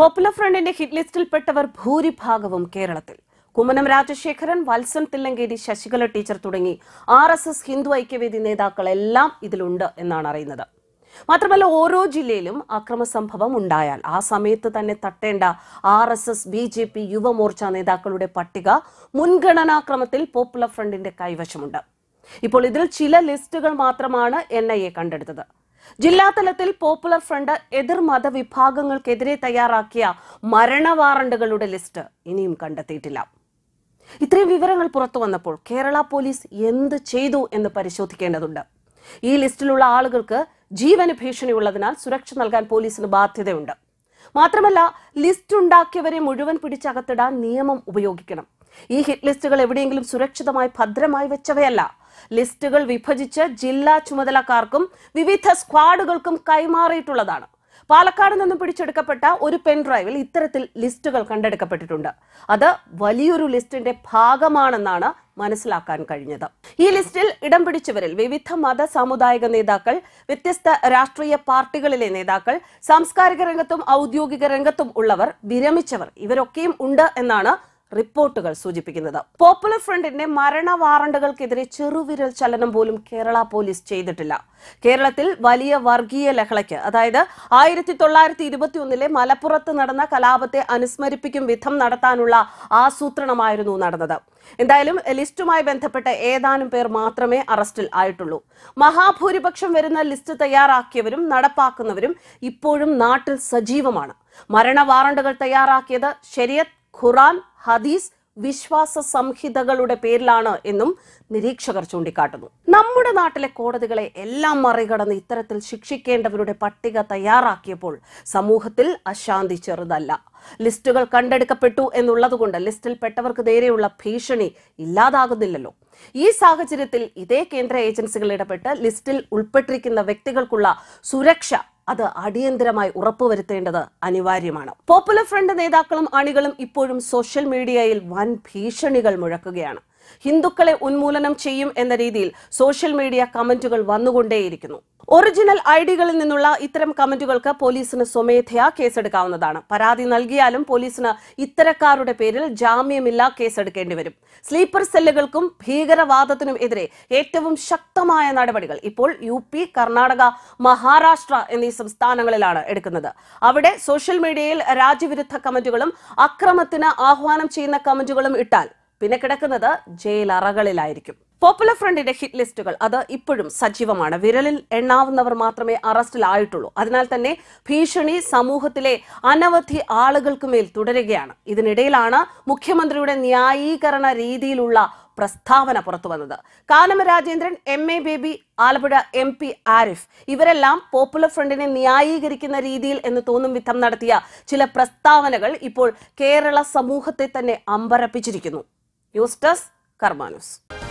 popular ഫ്രണ്ടിന്റെ hit ലിസ്റ്റിൽപ്പെട്ടവർ ഭൂരിഭാഗവും കേരളത്തിൽ കുമ്മനം രാജശേഖരൻ വത്സൻ തില്ലങ്കേരി ശശികല ടീച്ചർ തുടങ്ങി R S S Hindu Aikyavedi നേതാക്കൾ എല്ലാം ഇതിലുണ്ട് എന്നാണ് അറിയുന്നത് മാത്രമല്ല ഓരോ ജില്ലയിലും അക്രമ സംഭവം ഉണ്ടായാൽ ആ സമയത്ത് തന്നെ തട്ടേണ്ട R S S B J P Yuvamorcha നേതാക്കളുടെ പട്ടിക മുൻഗണനാക്രമത്തിൽ പോപ്പുലർ ഫ്രണ്ടിന്റെ കൈവശമുണ്ട് ഇപ്പോൾ ഇതിൽ ചില ലിസ്റ്റുകൾ മാത്രമാണ് എൻ ഐ എ കണ്ടെടുത്തത് ജില്ലാതലത്തിൽ പോപ്പുലർ ഫ്രണ്ട് എതിർ മതവിഭാഗങ്ങൾക്കെതിരെ തയ്യാറാക്കിയ മരണ വാറണ്ടുകളുടെ ലിസ്റ്റ് ഇനിയും കണ്ടെത്തിയിട്ടില്ല ഇത്രയും വിവരങ്ങൾ പുറത്തു വന്നപ്പോൾ കേരള പോലീസ് എന്ത് ചെയ്തു എന്ന് പരിശോധിക്കേണ്ടതുണ്ട് ഈ ലിസ്റ്റിലുള്ള ആളുകൾക്ക് ജീവന് ഭീഷണിയുള്ളതിനാൽ സുരക്ഷ നൽകാൻ പോലീസിന് ബാധ്യതയുണ്ട് മാത്രമല്ല ലിസ്റ്റ് ഉണ്ടാക്കിയവരെ മുഴുവൻ പിടിച്ചകത്തിടാൻ നിയമം ഉപയോഗിക്കണം ഈ ഹിറ്റ് ലിസ്റ്റുകൾ എവിടെയെങ്കിലും സുരക്ഷിതമായി ഭദ്രമായി വെച്ചവയല്ല ലിസ്റ്റുകൾ വിഭജിച്ച് ജില്ലാ ചുമതലക്കാർക്കും വിവിധ സ്ക്വാഡുകൾക്കും കൈമാറിയിട്ടുള്ളതാണ് പാലക്കാട് നിന്നും പിടിച്ചെടുക്കപ്പെട്ട ഒരു പെൻ ഡ്രൈവിൽ ഇത്തരത്തിൽ ലിസ്റ്റുകൾ കണ്ടെടുക്കപ്പെട്ടിട്ടുണ്ട് അത് വലിയൊരു ലിസ്റ്റിന്റെ ഭാഗമാണെന്നാണ് മനസ്സിലാക്കാൻ കഴിഞ്ഞത് ഈ ലിസ്റ്റിൽ ഇടം പിടിച്ചവരിൽ വിവിധ മത സാമുദായിക നേതാക്കൾ വ്യത്യസ്ത രാഷ്ട്രീയ പാർട്ടികളിലെ നേതാക്കൾ സാംസ്കാരിക രംഗത്തും ഔദ്യോഗിക രംഗത്തും ഉള്ളവർ വിരമിച്ചവർ ഇവരൊക്കെയും ഉണ്ട് എന്നാണ് റിപ്പോർട്ടുകൾ സൂചിപ്പിക്കുന്നത് പോപ്പുലർ ഫ്രണ്ടിന്റെ മരണ വാറണ്ടുകൾക്കെതിരെ ചെറുവിരൽ ചലനം പോലും കേരള പോലീസ് ചെയ്തിട്ടില്ല കേരളത്തിൽ വലിയ വർഗീയ ലഹളയ്ക്ക് അതായത് ആയിരത്തി തൊള്ളായിരത്തി ഇരുപത്തി ഒന്നിലെ മലപ്പുറത്ത് നടന്ന കലാപത്തെ അനുസ്മരിപ്പിക്കും വിധം നടത്താനുള്ള ആസൂത്രണമായിരുന്നു നടന്നത് എന്തായാലും ലിസ്റ്റുമായി ബന്ധപ്പെട്ട ഏതാനും പേർ മാത്രമേ അറസ്റ്റിൽ ആയിട്ടുള്ളൂ മഹാഭൂരിപക്ഷം വരുന്ന ലിസ്റ്റ് തയ്യാറാക്കിയവരും നടപ്പാക്കുന്നവരും ഇപ്പോഴും നാട്ടിൽ സജീവമാണ് മരണ വാറണ്ടുകൾ തയ്യാറാക്കിയത് ശരിയത്ത് ഖുറാൻ ഹദീസ് വിശ്വാസ സംഹിതകളുടെ പേരിലാണ് എന്നും നിരീക്ഷകർ ചൂണ്ടിക്കാട്ടുന്നു നമ്മുടെ നാട്ടിലെ കോടതികളെ എല്ലാം മറികടന്ന് ഇത്തരത്തിൽ ശിക്ഷിക്കേണ്ടവരുടെ പട്ടിക തയ്യാറാക്കിയപ്പോൾ സമൂഹത്തിൽ അശാന്തി ചെറുതല്ല ലിസ്റ്റുകൾ കണ്ടെടുക്കപ്പെട്ടു എന്നുള്ളതുകൊണ്ട് പെട്ടവർക്ക് നേരെയുള്ള ഭീഷണി ഇല്ലാതാകുന്നില്ലല്ലോ ഈ സാഹചര്യത്തിൽ ഇതേ കേന്ദ്ര ഏജൻസികൾ ഇടപെട്ട് ലിസ്റ്റിൽ ഉൾപ്പെട്ടിരിക്കുന്ന വ്യക്തികൾക്കുള്ള സുരക്ഷ അത് അടിയന്തരമായി ഉറപ്പുവരുത്തേണ്ടത് അനിവാര്യമാണ് പോപ്പുലർ ഫ്രണ്ട് നേതാക്കളും അണികളും ഇപ്പോഴും സോഷ്യൽ മീഡിയയിൽ വൻ ഭീഷണികൾ മുഴക്കുകയാണ് ഹിന്ദുക്കളെ ഉന്മൂലനം ചെയ്യും എന്ന രീതിയിൽ സോഷ്യൽ മീഡിയ കമന്റുകൾ വന്നുകൊണ്ടേയിരിക്കുന്നു ഒറിജിനൽ ഐ ഡികളിൽ നിന്നുള്ള ഇത്തരം കമന്റുകൾക്ക് പോലീസിന് സ്വമേധയാ കേസെടുക്കാവുന്നതാണ് പരാതി നൽകിയാലും പോലീസിന് ഇത്തരക്കാരുടെ പേരിൽ ജാമ്യമില്ല കേസെടുക്കേണ്ടി വരും സ്ലീപ്പർ സെല്ലുകൾക്കും ഭീകരവാദത്തിനും എതിരെ ഏറ്റവും ശക്തമായ നടപടികൾ ഇപ്പോൾ യു പി കർണാടക മഹാരാഷ്ട്ര എന്നീ സംസ്ഥാനങ്ങളിലാണ് എടുക്കുന്നത് അവിടെ സോഷ്യൽ മീഡിയയിൽ രാജ്യവിരുദ്ധ കമന്റുകളും അക്രമത്തിന് ആഹ്വാനം ചെയ്യുന്ന കമന്റുകളും ഇട്ടാൽ പിന്നെ കിടക്കുന്നത് ജയിൽ അറകളിലായിരിക്കും പോപ്പുലർ ഫ്രണ്ടിന്റെ ഹിറ്റ് ലിസ്റ്റുകൾ അത് ഇപ്പോഴും സജീവമാണ് വിരലിൽ എണ്ണാവുന്നവർ മാത്രമേ അറസ്റ്റിലായിട്ടുള്ളൂ അതിനാൽ തന്നെ ഭീഷണി സമൂഹത്തിലെ അനവധി ആളുകൾക്ക് മേൽ തുടരുകയാണ് ഇതിനിടയിലാണ് മുഖ്യമന്ത്രിയുടെ ന്യായീകരണ രീതിയിലുള്ള പ്രസ്താവന പുറത്തു വന്നത് Kanam Rajendran M A Baby Alappuzha M P Arif ഇവരെല്ലാം പോപ്പുലർ ഫ്രണ്ടിനെ ന്യായീകരിക്കുന്ന രീതിയിൽ എന്ന് തോന്നും വിധം നടത്തിയ ചില പ്രസ്താവനകൾ ഇപ്പോൾ കേരള സമൂഹത്തെ തന്നെ അമ്പരപ്പിച്ചിരിക്കുന്നു ന്യൂസ് ഡെസ്ക്